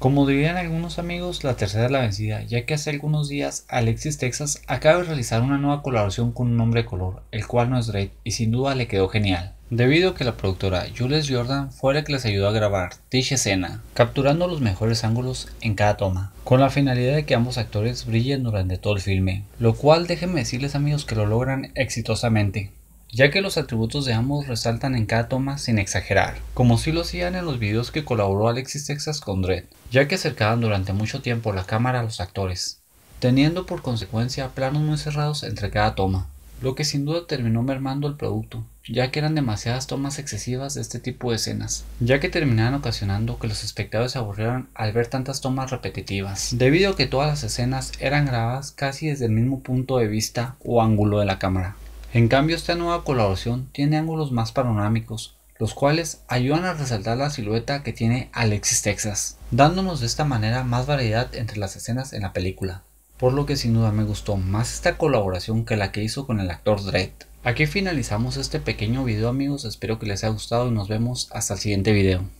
Como dirían algunos amigos, la tercera es la vencida, ya que hace algunos días Alexis Texas acaba de realizar una nueva colaboración con un hombre de color, el cual no es Drake y sin duda le quedó genial. Debido a que la productora Jules Jordan fue la que les ayudó a grabar dicha escena, capturando los mejores ángulos en cada toma, con la finalidad de que ambos actores brillen durante todo el filme, lo cual déjenme decirles amigos que lo logran exitosamente ya que los atributos de ambos resaltan en cada toma sin exagerar, como si lo hacían en los videos que colaboró Alexis Texas con Dredd, ya que acercaban durante mucho tiempo la cámara a los actores, teniendo por consecuencia planos muy cerrados entre cada toma, lo que sin duda terminó mermando el producto, ya que eran demasiadas tomas excesivas de este tipo de escenas, ya que terminaban ocasionando que los espectadores se aburrieran al ver tantas tomas repetitivas, debido a que todas las escenas eran grabadas casi desde el mismo punto de vista o ángulo de la cámara. En cambio, esta nueva colaboración tiene ángulos más panorámicos, los cuales ayudan a resaltar la silueta que tiene Alexis Texas, dándonos de esta manera más variedad entre las escenas en la película, por lo que sin duda me gustó más esta colaboración que la que hizo con el actor Dredd. Aquí finalizamos este pequeño video amigos, espero que les haya gustado y nos vemos hasta el siguiente video.